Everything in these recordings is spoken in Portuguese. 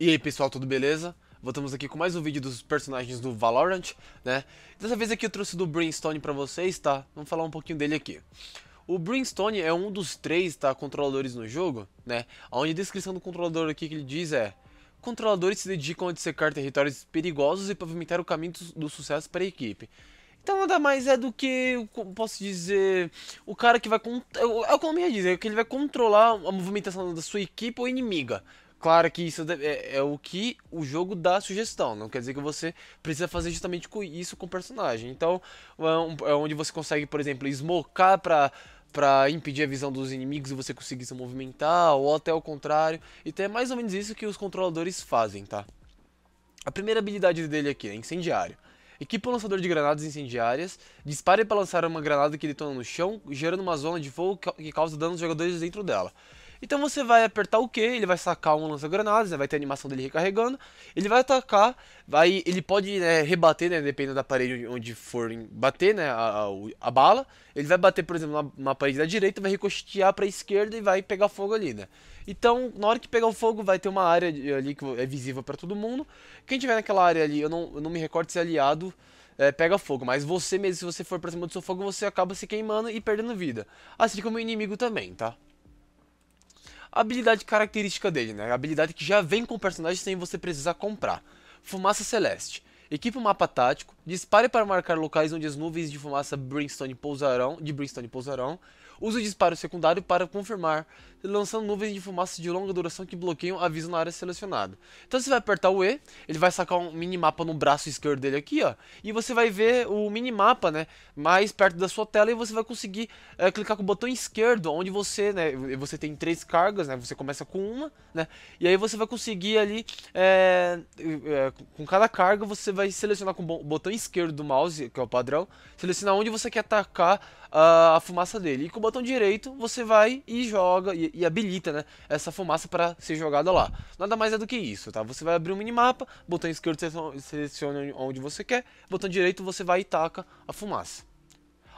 E aí pessoal, tudo beleza? Voltamos aqui com mais um vídeo dos personagens do Valorant, né? Dessa vez aqui eu trouxe do Brimstone pra vocês, tá? Vamos falar um pouquinho dele aqui. O Brimstone é um dos três, tá? Controladores no jogo, né? Onde a descrição do controlador aqui que ele diz é... Controladores se dedicam a dissecar territórios perigosos e pavimentar o caminho do sucesso para a equipe. Então nada mais é do que, posso dizer, o cara que vai... É, é o que diz, é que ele vai controlar a movimentação da sua equipe ou inimiga. Claro que isso é, é, o que o jogo dá sugestão, não quer dizer que você precisa fazer justamente isso com o personagem. Então, é, é onde você consegue, por exemplo, smocar para para impedir a visão dos inimigos e você conseguir se movimentar, ou até o contrário. Então é mais ou menos isso que os controladores fazem, tá? A primeira habilidade dele aqui é incendiário. Equipe o lançador de granadas incendiárias, dispare para lançar uma granada que detona no chão, gerando uma zona de fogo que causa dano aos jogadores dentro dela. Então você vai apertar o Q, ele vai sacar um lança-granadas, né, vai ter a animação dele recarregando, ele vai atacar, vai, ele pode né, rebater, né, dependendo da parede onde for bater né, a, a, a bala, ele vai bater, por exemplo, na, parede da direita, vai ricochetear para a esquerda e vai pegar fogo ali, né. Então, na hora que pegar o fogo, vai ter uma área ali que é visível para todo mundo. Quem tiver naquela área ali, eu não, eu não me recordo se é aliado, é, pega fogo. Mas você mesmo, se você for pra cima do seu fogo, você acaba se queimando e perdendo vida. Assim como o inimigo também, tá? habilidade característica dele, né? A habilidade que já vem com o personagem sem você precisar comprar. Fumaça Celeste. Equipe um mapa tático, dispare para marcar locais onde as nuvens de fumaça Brimstone pousarão, de Brimstone pousarão. Use o disparo secundário para confirmar, lançando nuvens de fumaça de longa duração que bloqueiam a visão na área selecionada. Então você vai apertar o E, ele vai sacar um minimapa no braço esquerdo dele aqui, ó, e você vai ver o minimapa, né, mais perto da sua tela e você vai conseguir é, clicar com o botão esquerdo, onde você, né, você tem três cargas, né, você começa com uma, né, e aí você vai conseguir ali, é, é, com cada carga você vai vai selecionar com o botão esquerdo do mouse, que é o padrão, selecionar onde você quer atacar a, ah, a fumaça dele. E com o botão direito você vai e joga e, e habilita né, essa fumaça para ser jogada lá. Nada mais é do que isso, tá? Você vai abrir um minimapa, botão esquerdo você seleciona onde você quer, botão direito você vai e taca a fumaça.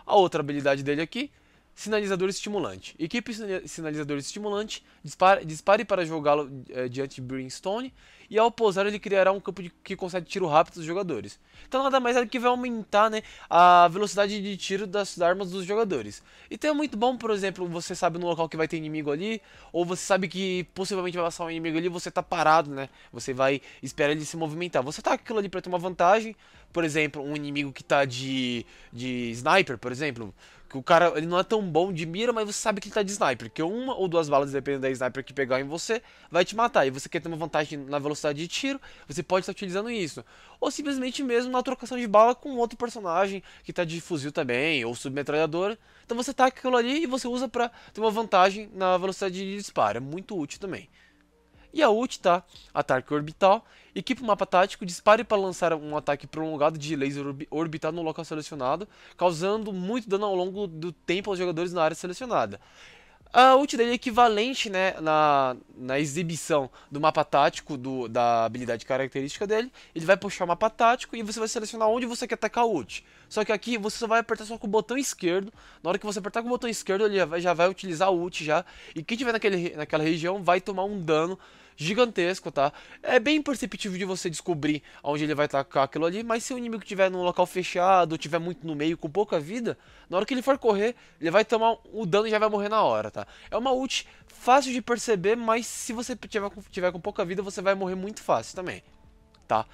A outra habilidade dele aqui sinalizador estimulante. Equipe sinalizador estimulante, dispare, dispare para jogá-lo é, diante de Brimstone, e ao pousar ele criará um campo de, que consegue tiro rápido dos jogadores. Então nada mais é que vai aumentar né, a velocidade de tiro das armas dos jogadores. Então é muito bom, por exemplo, você sabe no local que vai ter inimigo ali, ou você sabe que possivelmente vai passar um inimigo ali, você está parado, né? Você vai esperar ele se movimentar. Você tá aquilo ali para ter uma vantagem, por exemplo, um inimigo que está de, de sniper, por exemplo, que o cara ele não é tão bom de mira, mas você sabe que ele tá de sniper. Que uma ou duas balas, dependendo da sniper que pegar em você, vai te matar. E você quer ter uma vantagem na velocidade de tiro, você pode estar utilizando isso. Ou simplesmente mesmo na trocação de bala com outro personagem que tá de fuzil também, ou submetralhadora. Então você taca aquilo ali e você usa pra ter uma vantagem na velocidade de disparo. É muito útil também. E a ult tá ataque orbital, equipe o mapa tático, dispare para lançar um ataque prolongado de laser orbital no local selecionado, causando muito dano ao longo do tempo aos jogadores na área selecionada. A ult dele é equivalente né, na, na exibição do mapa tático, do, da habilidade característica dele. Ele vai puxar o mapa tático e você vai selecionar onde você quer atacar a ult. Só que aqui você só vai apertar só com o botão esquerdo. Na hora que você apertar com o botão esquerdo, ele já vai, já vai utilizar a ult já. E quem tiver naquele, naquela região vai tomar um dano gigantesco, tá? É bem perceptível de você descobrir onde ele vai tacar aquilo ali, mas se o inimigo tiver num local fechado, tiver muito no meio, com pouca vida, na hora que ele for correr, ele vai tomar o dano e já vai morrer na hora, tá? É uma ult fácil de perceber, mas se você tiver com, tiver com pouca vida, você vai morrer muito fácil também, tá?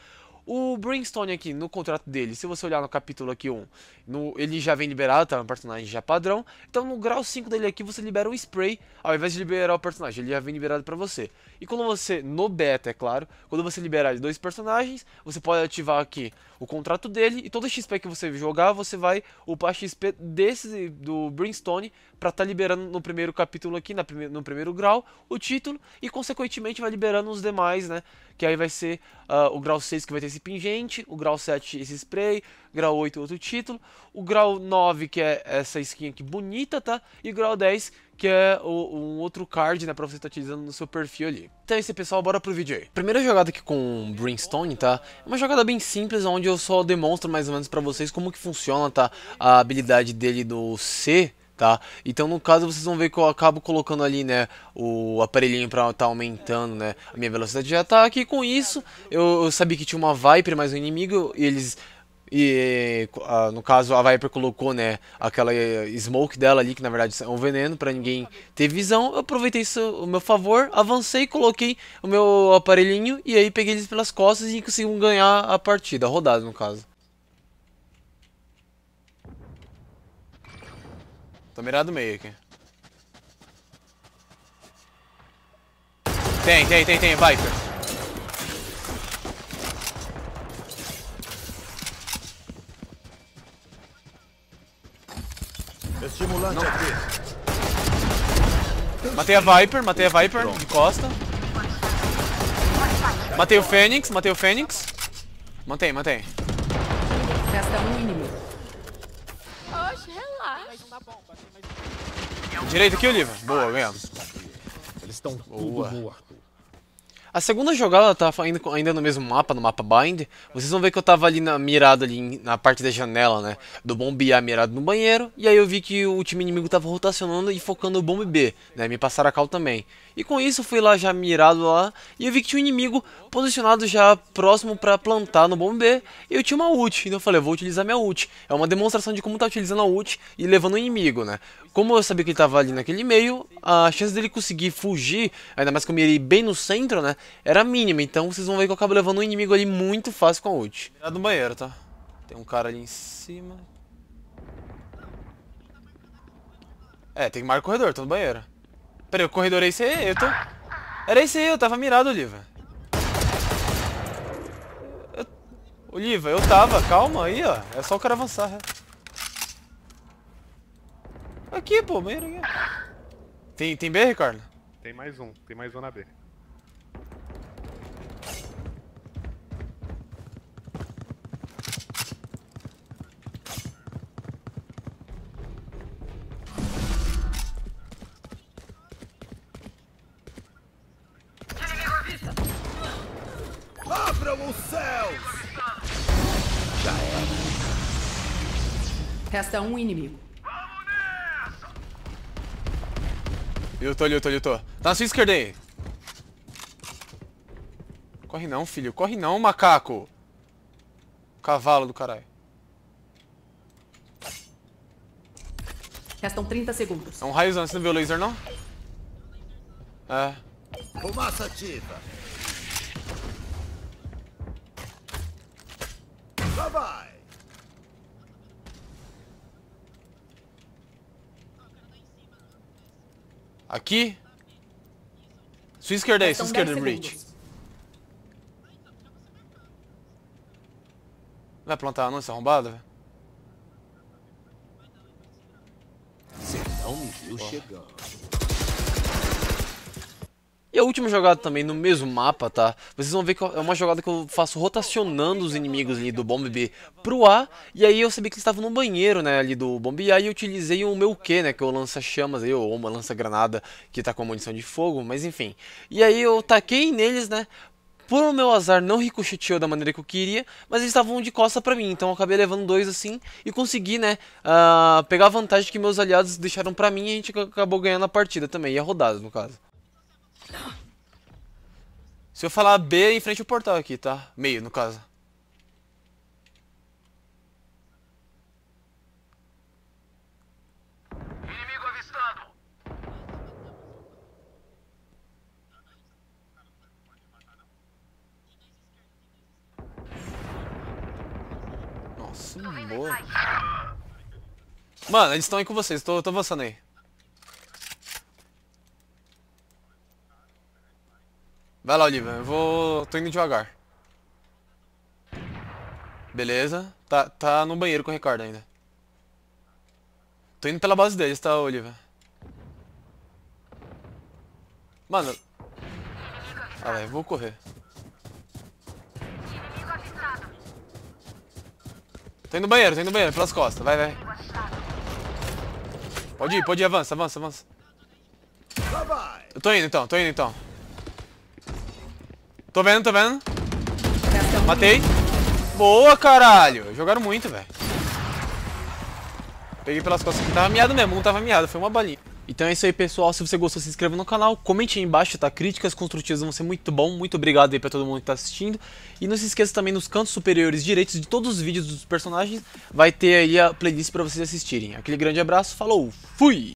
O Brimstone aqui, no contrato dele, se você olhar no capítulo aqui 1, no, ele já vem liberado, tá? Um personagem já padrão. Então no grau 5 dele aqui, você libera o spray, ao invés de liberar o personagem, ele já vem liberado pra você. E quando você, no beta, é claro, quando você liberar dois personagens, você pode ativar aqui o contrato dele, e todo XP que você jogar, você vai upar XP desse, do Brimstone, pra tá liberando no primeiro capítulo aqui, na prime no primeiro grau, o título, e consequentemente vai liberando os demais, né? Que aí vai ser uh, o grau 6 que vai ter esse esse pingente, o grau 7 esse spray, grau 8 outro título, o grau 9 que é essa skin aqui bonita, tá? E o grau 10 que é o, um outro card, né, pra você estar tá utilizando no seu perfil ali. Então é isso pessoal, bora pro vídeo aí. Primeira jogada aqui com Brimstone, tá? É uma jogada bem simples, onde eu só demonstro mais ou menos pra vocês como que funciona, tá? A habilidade dele do C, tá? Então no caso vocês vão ver que eu acabo colocando ali, né, o aparelhinho para estar tá aumentando, né, a minha velocidade de ataque. Tá e com isso, eu, eu sabia que tinha uma Viper mais um inimigo e eles e no caso a Viper colocou, né, aquela eh, smoke dela ali que na verdade é um veneno para ninguém ter visão. Eu aproveitei isso o meu favor, avancei, coloquei o meu aparelhinho e aí peguei eles pelas costas e consegui ganhar a partida, a rodada no caso. Tô mirado meio aqui. Tem, tem, tem, tem, Viper. Estimulante aqui. Matei a Viper, matei a Viper de costa. Matei o Fênix, matei o Fênix. Mantém, mantém. Resta um inimigo. Direito aqui, Oliva. Boa mesmo. Eles estão tudo boa. A segunda jogada, ela tava ainda, ainda no mesmo mapa, no mapa Bind. Vocês vão ver que eu tava ali na, mirado ali na parte da janela, né? Do bombear mirado no banheiro. E aí eu vi que o time inimigo tava rotacionando e focando o bombe B, né? Me passaram a cal também. E com isso eu fui lá já mirado lá. E eu vi que tinha um inimigo posicionado já próximo pra plantar no bombe B. E eu tinha uma ult. Então eu falei, eu vou utilizar minha ult. É uma demonstração de como tá utilizando a ult e levando o inimigo, né? Como eu sabia que ele tava ali naquele meio, a chance dele conseguir fugir, ainda mais que eu mirei bem no centro, né? era mínima, então vocês vão ver que eu acabo levando um inimigo ali muito fácil com a ult. É do banheiro, tá? Tem um cara ali em cima. É, tem que marcar o corredor, tô no banheiro. Peraí, o corredor é esse aí? Eu tô... Era esse aí, eu tava mirado, Oliva. Eu... Oliva, eu tava, calma aí, ó. É só o cara avançar. É. Aqui, pô, banheiro aqui. Tem, tem B, Ricardo? Tem mais um, tem mais um na B. os céus! Já era. É. Resta um inimigo. Eu tô ali, eu tô ali, eu tô. Tá na sua esquerda aí. Corre não, filho. Corre não, macaco. Cavalo do caralho. Restam 30 segundos. É um raiozão. Você não viu o laser, não? É. Fumaça ativa. Aqui. Sua esquerda aí, sua esquerda, Bridge. Vai plantar a nossa arrombada? Você não viu chegando a é última jogada também no mesmo mapa, tá? Vocês vão ver que é uma jogada que eu faço rotacionando os inimigos ali do Bomb B pro A. E aí eu sabia que eles estavam no banheiro, né, ali do Bomb A. E eu utilizei o meu Q, né, que é o lança-chamas aí, ou uma lança-granada que tá com a munição de fogo, mas enfim. E aí eu taquei neles, né, por o meu azar, não ricocheteou da maneira que eu queria, mas eles estavam de costa para mim, então eu acabei levando dois assim e consegui, né, uh, pegar a vantagem que meus aliados deixaram para mim e a gente acabou ganhando a partida também, e a rodada, no caso. Se eu falar B, é em frente ao portal aqui, tá? Meio, no caso. Inimigo avistado. Nossa, Mano, eles estão aí com vocês. Tô, tô avançando aí. Vai lá, Oliva. Eu vou... tô indo devagar. Beleza. Tá, tá no banheiro com o Ricardo ainda. Tô indo pela base deles, tá, Oliva? Mano... Ah, velho, vou correr. Tô indo no banheiro, tô indo no banheiro, pelas costas. Vai, vai. Pode ir, pode ir, avança, avança, avança. Eu tô indo então, tô indo então. Tô vendo, tô vendo. Matei. Boa, caralho. Jogaram muito, velho. Peguei pelas costas aqui. tava miado mesmo, Não tava miado, foi uma balinha. Então é isso aí, pessoal. Se você gostou, se inscreva no canal, comente aí embaixo, tá? Críticas construtivas vão ser muito bom. Muito obrigado aí pra todo mundo que tá assistindo. E não se esqueça também, nos cantos superiores direitos de todos os vídeos dos personagens, vai ter aí a playlist pra vocês assistirem. Aquele grande abraço, falou, fui!